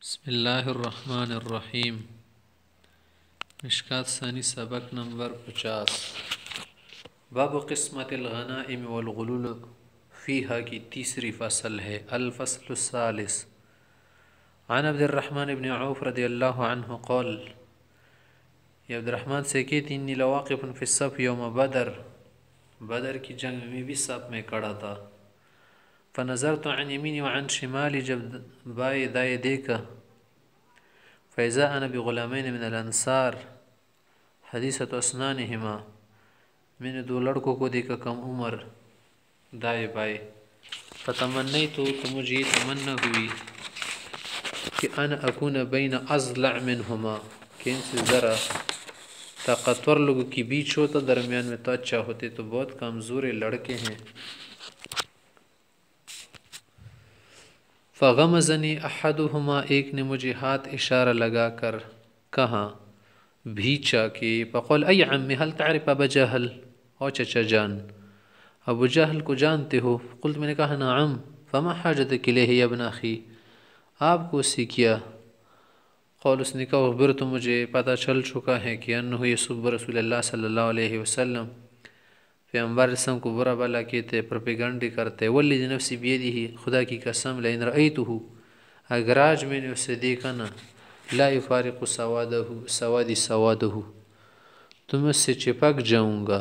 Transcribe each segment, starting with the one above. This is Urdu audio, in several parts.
بسم اللہ الرحمن الرحیم مشکات ثانی سبق نمبر پچاس باب قسمت الغنائم والغلول فیہا کی تیسری فصل ہے الفصل عوف رضی اللہ ابن قال یہ عبد الرحمن سے کہتی انی لواقف فی الصف یوم بدر بدر کی جنگ میں بھی سب میں کڑا تھا فنظرت عن يميني وعن شمالي جباي دا يديك فإذا أنا بغلامين من الأنصار حديثة أسنانهما من دو لڑکوں کو دیکھا کم عمر دائے بائے فتمنی تو مجھے تمنا ہوئی کہ ان اکون بین ازلع منہما کہ ان سے ذرا طاقتور لوگوں کے بیچ ہوتا درمیان میں تو اچھا ہوتے تو بہت کمزور لڑکے ہیں فغم زنی احدہما ایک نے مجھے ہاتھ اشارہ لگا کر کہا بھیچا کہ پقول عمی حل تعرف ابا جہل او چچا جان ابو جہل کو جانتے ہو قلت میں نے کہا نعم فما حاجت ہی ابن اخی آپ کو اسی کیا قول نے کہا اخبر تو مجھے پتہ چل چکا ہے کہ انہو انصب رسول اللہ صلی اللہ علیہ وسلم पैगम्बर वसम को बुरा भला कहते प्रोपेगंडे करते वल्ली नफसी बेदी ही खुदा की कसम लाइन रई तो अगर आज मैंने उसे देखा ना ला फारक सवाद सवादी सवाद हो तो मैं उससे चिपक जाऊँगा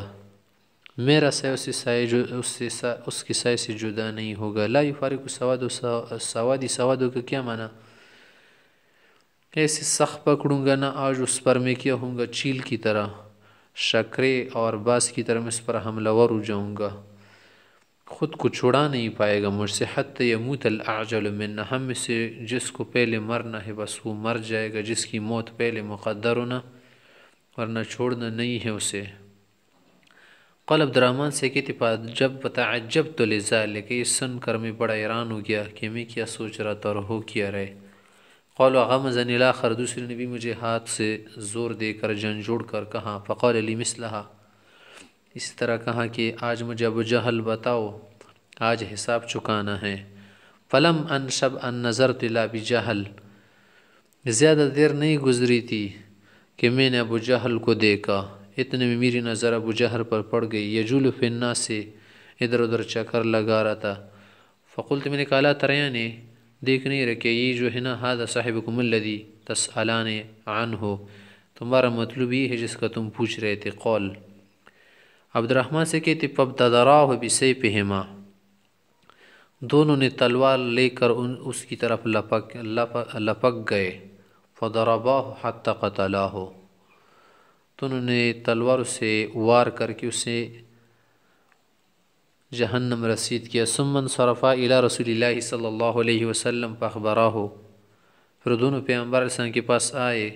मेरा साय उससे साय जो उससे सा, उसके साय से जुदा नहीं होगा ला फारक सवाद सवादी सवाद का क्या माना ऐसे सख्त पकड़ूंगा ना आज उस पर मैं क्या होऊंगा चील की तरह شکرے اور بعض کی طرح اس پر حملہ ور ہو جاؤں گا خود کو چھوڑا نہیں پائے گا مجھ سے حت یا منہ من میں نہ ہم سے جس کو پہلے مرنا ہے بس وہ مر جائے گا جس کی موت پہلے مقدر ہونا ورنہ چھوڑنا نہیں ہے اسے عبد الرحمن سے کہتے پا جب بتایا جب تو لے جائے کہ یہ سن کر میں بڑا حیران ہو گیا کہ میں کیا سوچ رہا تھا اور ہو کیا رہے قول و غمز خر دوسرے نے بھی مجھے ہاتھ سے زور دے کر جوڑ کر کہا فقول علی مسلحہ اس طرح کہا کہ آج مجھے ابو جہل بتاؤ آج حساب چکانا ہے فلم ان شب ان نظر بھی جہل زیادہ دیر نہیں گزری تھی کہ میں نے ابو جہل کو دیکھا اتنے میں میری نظر ابو جہل پر پڑ گئی یجول فنا سے ادھر ادھر چکر لگا رہا تھا فقول تو نے کالا تریا نے دیکھنے رکھے یہ جو ہے نا ہاد صاحب کو مل تس علان عن ہو تمہارا مطلب یہ ہے جس کا تم پوچھ رہے تھے قول عبد الرحمٰن سے کہتے پب ددرا ہو بھی پہ دونوں نے تلوار لے کر ان اس کی طرف لپک لپ لپک گئے فراب حتی قطع ہو دونوں نے تلوار اسے وار کر کے اسے جهنم رسید کیا ثم انصرفا الى رسول الله صلی الله علیه وسلم فاخبراه فردون پیغمبر اسلام کے پاس آئے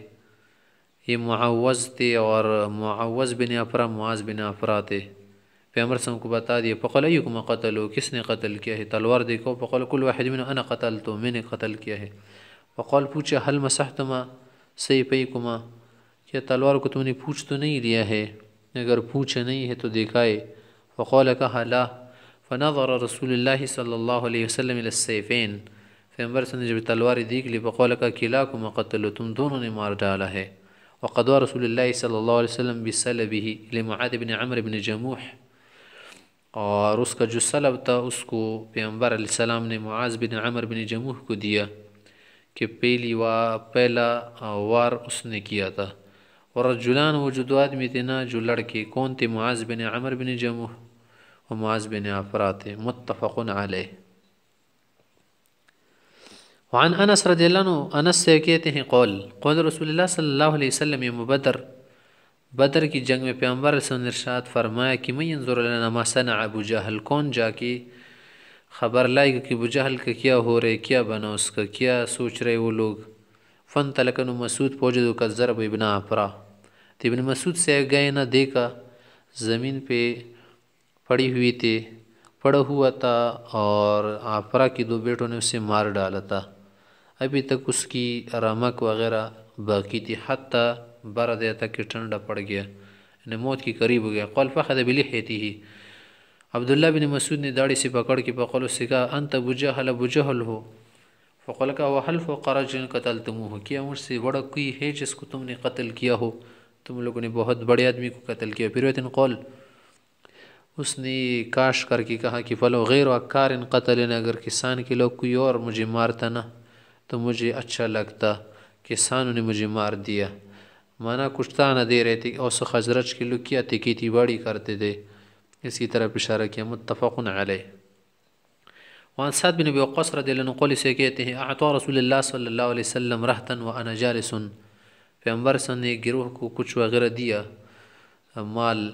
یہ معوض تھے اور معوض بن افرا معاذ بن افرا تھے پیغمبر سم کو بتا دیے پقل کم قتل ہو کس نے قتل کیا ہے تلوار دیکھو پقل کل واحد من انا قتل تو میں نے قتل کیا ہے پقل پوچھا حل مسحتما صحیح پی کما کیا تلوار کو تم نے پوچھ تو نہیں لیا ہے اگر پوچھ نہیں ہے تو دیکھائے فقال كها لا فنظر رسول الله صلى الله عليه وسلم إلى السيفين پیغمبر سن جب تلوار دیکھ لی فقال کا كلاكم قتل تم دونوں نے مار ڈالا ہے وقضى رسول الله صلى الله عليه وسلم بسلبه لمعاذ بن عمرو بن جموح اور اس کا جو سلب تھا اس کو پیغمبر علیہ السلام نے معاذ بن عمر بن جموح کو دیا کہ پہلی وا پہلا وار اس نے کیا تھا اور رجلان وہ جو دو آدمی تھے نا جو لڑکے کون تھے معاذ بن عمر بن جموح و معاذ بن افرات متفق علیہ علیہ علیہ وعن انس انس رضی اللہ اللہ اللہ عنہ سے کہتے ہیں قول قول رسول صلی وسلم وسلم بدر بدر کی جنگ میں میں ارشاد فرمایا کہ انظر لنا معاتے ابو جہل کون جا کی خبر لائی کہ ابو جہل کا کیا ہو رہے کیا بنا اس کا کیا سوچ رہے وہ لوگ فن تلقن مسود فوجوں کا ضرب ابن اپرا ابن مسعود سے گئے نہ دیکھا زمین پہ پڑی ہوئی تھی پڑا ہوا تھا اور آفرا کی دو بیٹوں نے اسے مار ڈالا تھا ابھی تک اس کی رمک وغیرہ باقی تھی حتیٰ بارہ دیا تک کہ ٹھنڈا پڑ گیا یعنی موت کے قریب ہو گیا قلفا خطبل ہے ہی عبداللہ بن مسعود نے داڑھی سے پکڑ کے بقول سے کہا انت بجا حل بوجھا حل ہو فقول کا وہ حلف وقارہ جن قتل تم ہو کیا مجھ سے بڑا کوئی ہے جس کو تم نے قتل کیا ہو تم لوگوں نے بہت بڑے آدمی کو قتل کیا پھر قول اس نے کاش کر کے کہا کہ غیر و اکار ان قتل اگر کسان کے لوگ کوئی اور مجھے مارتا نا تو مجھے اچھا لگتا کسانوں نے مجھے مار دیا مانا کچھ تانا دے رہے تھے اوس حضرت کے لوگ کیا تھی کھیتی باڑی کرتے تھے اسی طرح پشارہ کیا متفقن علیہ وہاں سات رضی اللہ عنہ قول سے کہتے ہیں اعطا رسول اللہ صلی اللہ علیہ وسلم رہتن و انا جالسن سُن پی سن نے گروہ کو کچھ وغیرہ دیا مال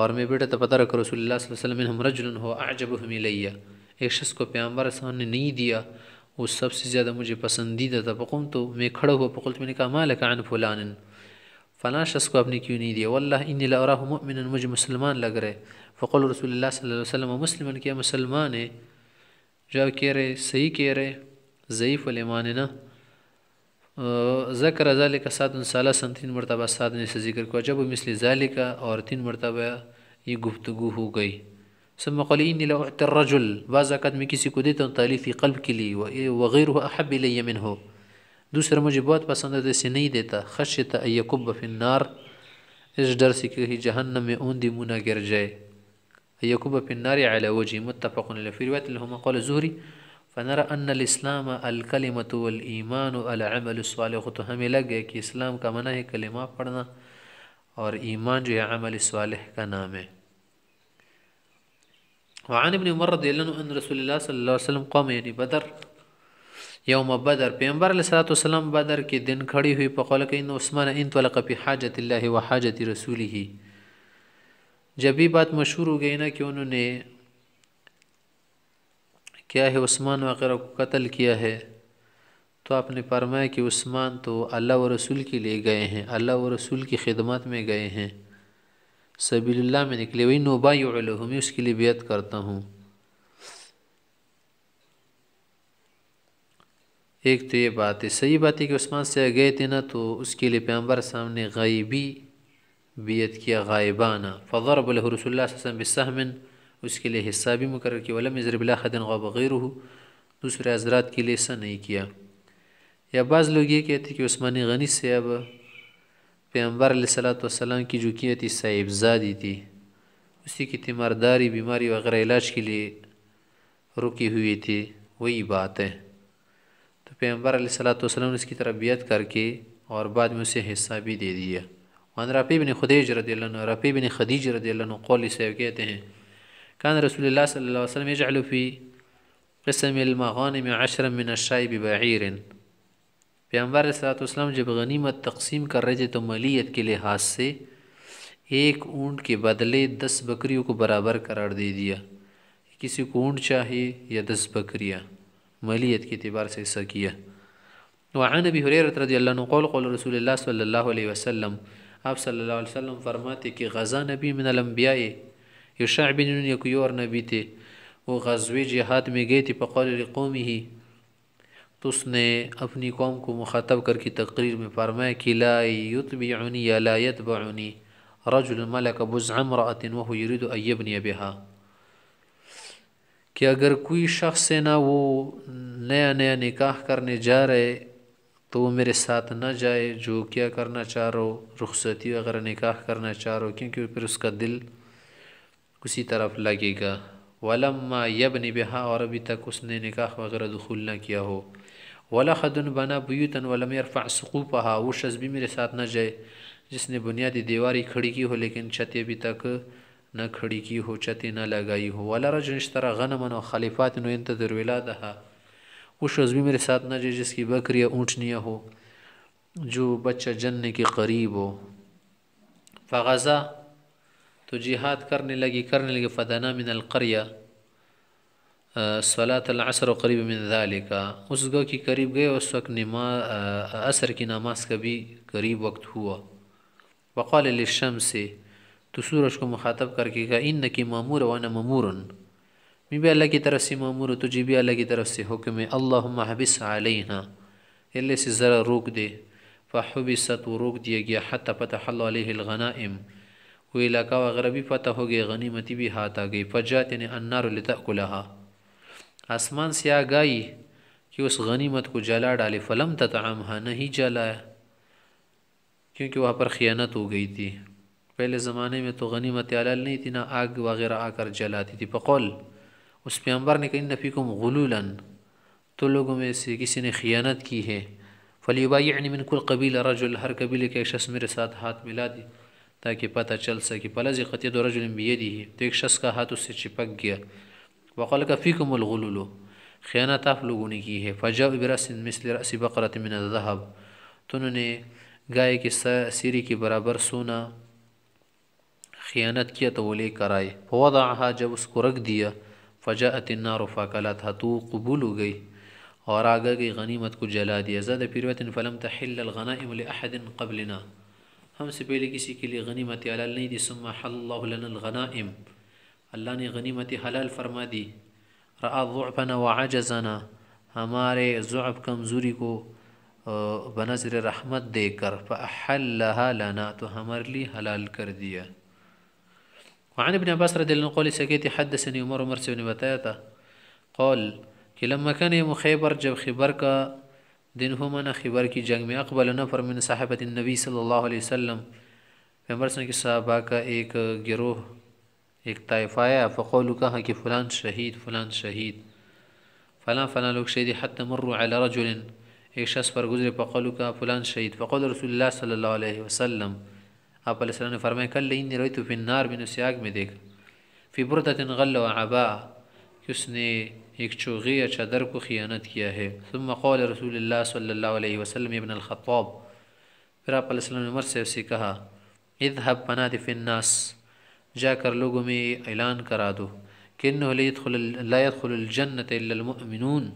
اور میں بیٹا تو پتہ رکھو رسول اللہ صلی اللہ علیہ وسلم ہم رجن ہو اعجب جب ہمیں لیا ایک شخص کو پیامبر صحاف نے نہیں دیا وہ سب سے زیادہ مجھے پسندیدہ تھا فکم تو میں کھڑا ہوا فقول تو میں نے کہا مالک عن فلان فلاں شخص کو آپ نے کیوں نہیں دیا واللہ انی والمن مجھے مسلمان لگ رہے فقل رسول اللہ صلی اللہ علیہ وسلم مسلم کیا مسلمان ہے جو کہہ رہے صحیح کہہ رہے ضعیف ضعی نا ذكر ذلك سات ثلاثا تین مرتبہ سات نے سے ذکر کو جب مثل ذلك اور تین مرتبہ یہ گفتگو ہو گئی ثم قال اني لو اعطي الرجل بعض اوقات میں کسی کو دیتا ہوں تعلیف قلب کے لیے وغیرہ احب الی منه دوسرا مجھے بہت پسند ہے تو اسے نہیں دیتا خشیت ایکب فی النار اس ڈر سے کہ جہنم میں اون دی منہ گر جائے ایکب فی النار علی وجه متفق علیہ فی روایت لهما قال زهری فنر ان الاسلام الکلمۃ والایمان العمل الصالح تو ہمیں لگے کہ اسلام کا منع ہے کلمہ پڑھنا اور ایمان جو ہے عمل صالح کا نام ہے وعن ابن عمر رضی اللہ عنہ رسول اللہ صلی اللہ علیہ وسلم قوم یعنی بدر یوم بدر پیغمبر علیہ الصلوۃ والسلام بدر کے دن کھڑی ہوئی پقول کہ ان عثمان ان طلق فی حاجت اللہ و حاجت رسولہ جب یہ بات مشہور ہو گئی نا کہ انہوں نے کیا ہے عثمان وغیرہ کو قتل کیا ہے تو آپ نے فرمایا کہ عثمان تو اللہ و رسول کے لیے گئے ہیں اللہ و رسول کی خدمات میں گئے ہیں سبیل اللہ میں نکلے وہی نو بھائی اس کے لیے بیعت کرتا ہوں ایک تو یہ بات ہے صحیح بات ہے کہ عثمان سے گئے تھے نا تو اس کے لیے پیامبر سامنے غیبی بیعت کیا غائبانہ نا فضر بلہ رسول اللہ وسلم بصمن اس کے لیے حصہ بھی مقرر کہ ولم مضرب اللہ خدن غوابر ہو دوسرے حضرات کے لیے ایسا نہیں کیا یا بعض لوگ یہ کہتے کہ عثمان غنی سے اب پیغمبر علیہ صلاۃ وسلم کی جو قیمتی اس سے افزادی تھی اسی کی تیمارداری بیماری وغیرہ علاج کے لیے رکی ہوئی تھی وہی بات ہے تو پیغمبر علیہ صلاۃ وال نے اس کی طرف بیت کر کے اور بعد میں اسے حصہ بھی دے دیا وان بن خدیج رضی اللہ عنہ حضرت بن خدیج رضی اللہ عنہ قول صاحب کہتے ہیں كان رسول الله صلى الله عليه وسلم يجعل في قسم علمغان اشرم نشرۂ بحیرن پیامبر صلاحۃۃ وسلم جب غنیمت تقسیم کر رہے تھے تو ملیت کے لحاظ سے ایک اونٹ کے بدلے دس بکریوں کو برابر قرار دے دیا کسی کو اونٹ چاہیے یا دس بکریاں ملیت کے اعتبار سے حصہ کیا وعن ابی حریرت رضی اللہ عنہ قول قول رسول اللہ صلی اللہ علیہ وسلم آپ صلی اللہ علیہ وسلم فرماتے کہ غزہ نبی من الانبیاء یہ شاہ بنیا کوئی اور نبی تھے وہ غازویج جہاد میں گئے تھے پقوال قوم ہی تو اس نے اپنی قوم کو مخاطب کر کی تقریر میں فرمایا کہ یا لا یتبعنی رجل ملک بزعم المالا وہو یرید ایبنی بہا کہ اگر کوئی شخص سے نہ وہ نیا نیا نکاح کرنے جا رہے تو وہ میرے ساتھ نہ جائے جو کیا کرنا چاہ رہو رخصتی وغیرہ نکاح کرنا چاہ رہو کیونکہ پھر اس کا دل उसी तरफ लगेगा वलम्मा यबन बिहा और अभी तक उसने निकाह वगैरह दखुल न किया हो वला खदन बना बुतन वलम यरफ़ा सकू पहा वो शख्स भी मेरे साथ न जाए जिसने बुनियादी दीवार ही खड़ी की हो लेकिन छत अभी तक न खड़ी की हो छतें न लगाई हो वाला रज तरह गनमन और खलीफात नंतजर विला दहा वो शख्स भी मेरे साथ ना जाए जिसकी बकरियाँ ऊँटनियाँ हो जो बच्चा जन्ने के करीब हो फ़ाज़ा تو جہاد کرنے لگی کرنے لگی فدنا من القریا صلاۃ العصر و قریب من ذالکا اس گو کے قریب گئے اس وقت نماز عصر کی نماز کا بھی قریب وقت ہوا وقال الشم سے تو سورج کو مخاطب کر کے کہا ان کی معمور میں بھی اللہ کی طرف سے معمور تجھے بھی اللہ کی طرف سے حکم کہ میں اللّہ محبصہ علیہ سے ذرا روک دے فحبست و روک دیا گیا حت فتح اللہ علیہ الغنائم کوئی علاقہ وغیرہ بھی پتہ ہو گئے غنی بھی ہاتھ آ گئی فجات یعنی انار لتاکلہا آسمان سے آ آئی کہ اس غنیمت کو جلا ڈالے فلم تتا نہیں جلایا کیونکہ وہاں پر خیانت ہو گئی تھی پہلے زمانے میں تو غنیمت علال نہیں تھی نہ آگ وغیرہ آ کر جلاتی تھی فقول اس پہ نے کہیں نفی کو تو لوگوں میں سے کسی نے خیانت کی ہے فلی بھائی یعنی من کل قبیل رجل ہر الحر قبیلے کے ایک شخص میرے ساتھ ہاتھ ملا دی تاكي پتہ چل سکے فلذ قتید رجل بيده تو ایک شخص کا ہاتھ اس سے چپک گیا وقال کا فیکم الغلول خیانت آپ لوگوں نے کی ہے فجا براس مثل راس بقرۃ من الذهب تو انہوں نے گائے کے سیری کے برابر سونا خیانت کیا تو وہ لے کر آئے فوضعها جب اس کو رکھ دیا فجاءت النار فاکلتها تو قبول ہو گئی اور آگا گئی غنیمت کو جلا دیا زاد پیروت فلم تحل الغنائم لأحد قبلنا हम से पहले किसी के लिए गनीमत हलाल नहीं दी सुम्मा हल्लाम अल्लाह ने गनीमत हलाल फरमा दी रफ़ना व आजज़ाना हमारे ज़ुअब कमज़ोरी को बनजर रहमत देकर फ़हल्ला लना तो हमारे लिए हलाल कर दिया وعن ابن عباس رضي الله عنه سكيت حدثني عمر عمر से उन्हें बताया था कौल कि लम्मा कन खैबर जब खैबर का دن هما خبر کی جنگ میں اقبل نفر من صحبت النبی صلی اللہ علیہ وسلم پیمبر صلی اللہ علیہ وسلم کا ایک گروہ ایک طائفہ آیا فقولو کہا کہ فلان شہید فلان شہید فلان فلان لوگ شہید حتی مروا علی رجل ایک شخص پر گزرے فقولو کہا فلان شہید فقول رسول اللہ صلی اللہ علیہ وسلم آپ علیہ السلام نے فرمائے کل انی رویتو فی النار من اسی آگ میں دیکھ فی بردت غل و عباہ उसने एक चोगे या चादर को ख़ियानत किया है तुम मकौल रसूल सल्ला वसलम इबन अलख़ाब फिर आप ने उमर से उसे कहा इद हब पना दिफिन्नास जाकर लोगों में ऐलान करा दो किन लयतजन्नत मिनून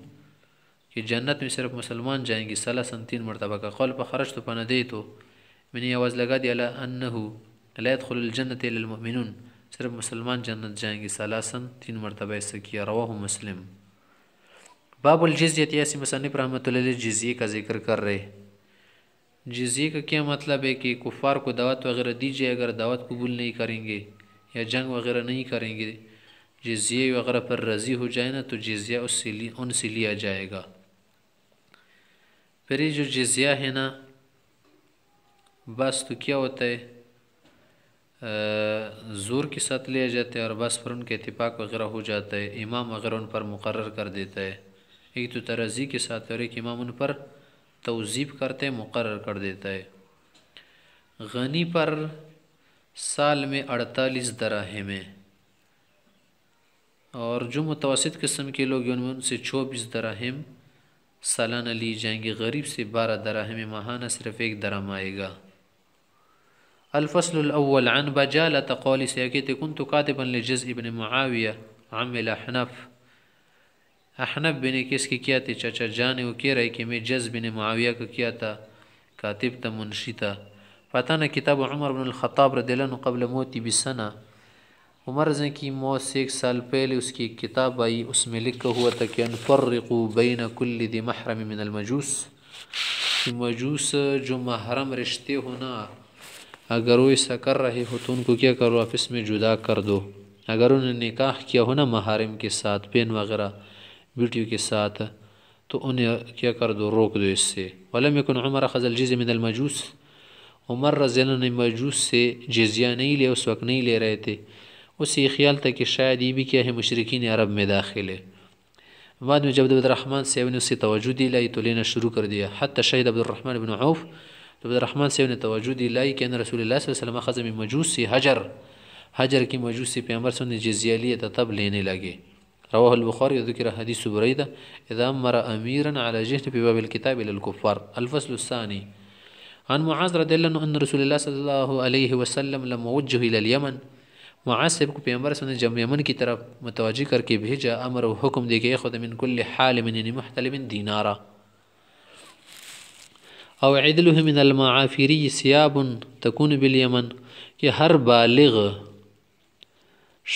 कि जन्नत में सिर्फ मुसलमान जाएंगे सला सन तीन मरतबा का कौल पर खर्च तो पना दे तो मैंने आवाज़ लगा दिया अन्न लयतजन्नत मिनून صرف مسلمان جنت جائیں گے سلاسن تین مرتبہ ایسا کیا رواہ مسلم باب الجزیت یاسی مصنف پر رحمۃ اللہ جزیے کا ذکر کر رہے جزیے کا کیا مطلب ہے کہ کفار کو دعوت وغیرہ دیجیے اگر دعوت قبول نہیں کریں گے یا جنگ وغیرہ نہیں کریں گے جزیے وغیرہ پر رضی ہو جائے نا تو جزیہ اس سے ان سے لیا جائے گا پھر یہ جو جزیہ ہے نا بس تو کیا ہوتا ہے زور کے ساتھ لیا جاتا ہے اور بس پر ان کے اتفاق وغیرہ ہو جاتا ہے امام وغیرہ ان پر مقرر کر دیتا ہے ایک تو ترزی کے ساتھ اور ایک امام ان پر توضیب کرتے مقرر کر دیتا ہے غنی پر سال میں اڑتالیس دراہم ہے اور جو متوسط قسم کے لوگ ہیں ان میں ان سے چوبیس دراہم سالانہ لی جائیں گے غریب سے بارہ دراہم ماہانہ صرف ایک درام آئے گا الفصل الأول عن بجالة قول سيكيت كنت كاتبا لجزء بن معاوية عم الأحنف احنب بن کس کی کیا تے چچا جانے او کی رہے کہ میں جز بن معاویہ کا کیا تھا کاتب تا منشی تھا فتح کتاب عمر بن الخطاب رضی اللہ عنہ قبل موتی بسنہ عمر زن کی موت سے ایک سال پہلے اس کی ایک کتاب آئی اس میں لکھا ہوا تھا کہ انفرقو بین کل دی محرم من المجوس کہ مجوس جو محرم رشتے ہونا اگر وہ ایسا کر رہے ہو تو ان کو کیا کرو آپس میں جدا کر دو اگر انہوں نے کہا کیا ہو نا محارم کے ساتھ پین وغیرہ بیٹیوں کے ساتھ تو انہیں کیا کر دو روک دو اس سے ولم یکن عمر خز جیز من المجوس عمر رضی اللہ نے مجوس سے جزیہ نہیں لے اس وقت نہیں لے رہے تھے اس یہ خیال تھا کہ شاید یہ بھی کیا ہے مشرقین عرب میں داخل ہے بعد میں جب عبد الرحمن صاحب نے اس سے توجہ دِل لائی تو لینا شروع کر دیا حتی شہید عبد الرحمن بن عوف तो रहमान से ने तोज्जो दी رسول कि صلی अल्लाह वसल्लम ख़ज़म मजूस से مجوسی حجر حجر کی مجوسی पैम्बर से जजिया लिए تب لینے لگے رواه البخاري وذكر حديث بريدة إذا أمر أميرا على جهن في باب الكتاب للكفار الفصل الثاني عن معاذ رضي الله عنه أن رسول الله صلى الله عليه وسلم لما وجه إلى اليمن معاذ साहब को पैम्बर ने जब طرف की तरफ मुतवजह करके أمر अमर हुक्म दे के खुद मिन कुल हाल मिन मुख्तलिम दीनारा او عدله من المعافری سیاب تكون بالیمن کہ ہر بالغ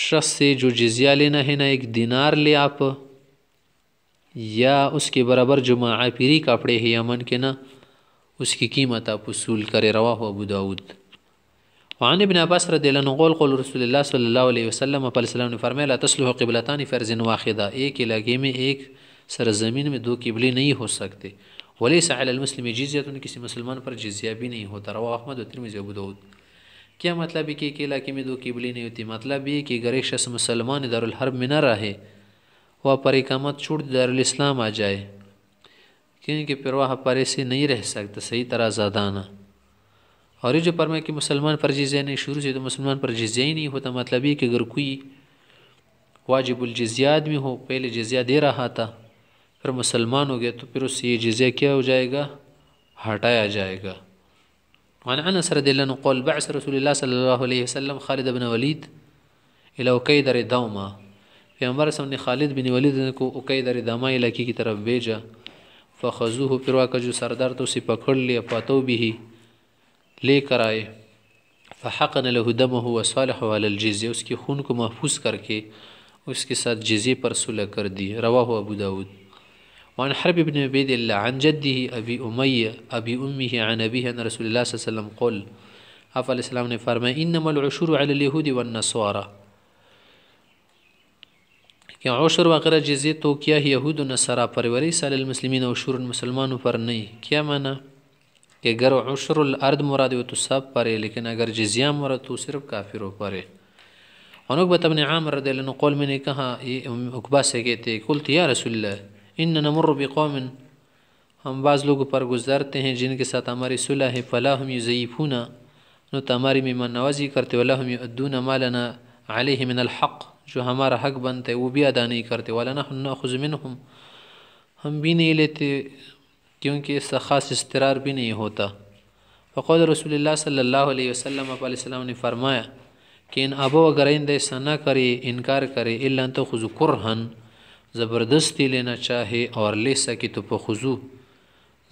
شخص سے जो جزیہ لینا ہے ना एक दिनार ले आप या उसके बराबर जो माफिरी कपड़े हैं यमन के ना उसकी कीमत आप वसूल करे रवा हो अबू दाऊद وعن ابن عباس رضی اللہ عنہ قول قول رسول اللہ صلی اللہ علیہ وسلم پر السلام نے فرمایا لا تصلح قبلتان فرض واحدہ ایک علاقے میں ایک سرزمین میں دو قبلے نہیں ہو سکتے वलीस علی المسلم جزیه किसी मुसलमान पर जिजिया भी नहीं होता रवा अहमद और तिरमिजी अबू दाऊद क्या मतलब है कि एक इलाके में दो किबली नहीं होती मतलब ये कि अगर एक शख्स मुसलमान दारहर्ब में ना रहे वह पर इकामत छूट दारस्लाम आ जाए क्योंकि फिर वह पर ऐसे नहीं रह सकता सही तरह ज़्यादाना और ये जो परमा कि मुसलमान पर जिजिया नहीं शुरू से तो मुसलमान पर जिजिया ही नहीं होता मतलब ये कि अगर कोई वाजिबुल जिजिया आदमी हो पहले जिजिया दे रहा था پھر مسلمان ہو گیا تو پھر اس سے یہ جزیہ کیا ہو جائے گا ہٹایا جائے گا وعن انس رضی اللہ عنہ علّہ بعث رسول اللہ صلی اللہ علیہ وسلم خالد بن ولید علقید دوما پھر ہمارے نے خالد بن ولید کو اُقعیدر دامہ علاقے کی طرف بھیجا و خضو کا جو سردار تو اسے پکڑ لیا پاتو بھی لے کر آئے فحقن حق نل وََ صلی اللہ اس کے خون کو محفوظ کر کے اس کے ساتھ جزے پر صلح کر دی روا ابو داود وعن حرب بن عبيد الله عن جده ابي اميه ابي امه عن ابيه ان رسول الله صلى الله عليه وسلم قال اف الاسلام نفرما انما العشور على اليهود والنصارى کہ عشر وغیرہ جزیہ تو كيا يهود و نصارا پروری سال المسلمين عشور المسلمان پر نہیں کیا معنی کہ اگر عشر الارض مراد ہو تو سب پر لكن اگر جزیہ مراد تو صرف كافر پر ہے عنقبت ابن عامر رضی اللہ عنہ قول میں نے کہا یہ قلت يا رسول الله ان نمر بقوم ہم بعض لوگوں پر گزارتے ہیں جن کے ساتھ ہماری صلح صلاح فلاں ضعیف نو تو ہماری مہمان نوازی کرتے علمی ادونہ مالانا من الحق جو ہمارا حق بنتا ہے وہ بھی ادا نہیں کرتے ہم ناخذ من ہم بھی نہیں لیتے کیونکہ اس کا خاص استرار بھی نہیں ہوتا فقود رسول اللہ صلی اللہ علیہ وسلم علیہ وسلم نے فرمایا کہ ان ابو و ایسا نہ کرے انکار کرے اللہ تو خزو قرحن ज़बरदस्ती लेना चाहे और ले सके तो बखुजू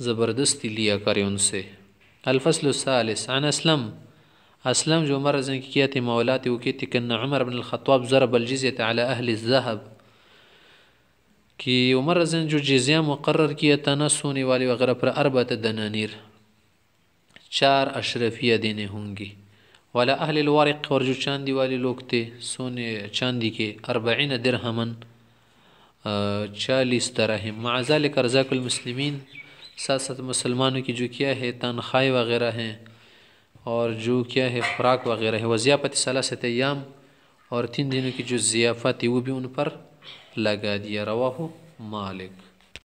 ज़बरदस्ती लिया करे उनसे अलफसल सालसान असलम اسلم جو عمر زن کیت مولات او کیت کن عمر بن الخطاب ضرب الجزيه على اهل الذهب کی عمر زن جو جزیه مقرر کیه تنسونی والی وغیرہ پر اربعه دنانیر چار اشرفیه دینے ہوں گی ولا اهل الورق اور جو چاندی والے لوگ تھے سونے چاندی کے 40 درہمن چالیس طرح معذال معذا المسلمین ساتھ ساتھ مسلمانوں کی جو کیا ہے تنخواہ وغیرہ ہیں اور جو کیا ہے خوراک وغیرہ ہے وہ ضیافت صلاح سے اور تین دنوں کی جو ضیافت ہے وہ بھی ان پر لگا دیا روا ہو مالک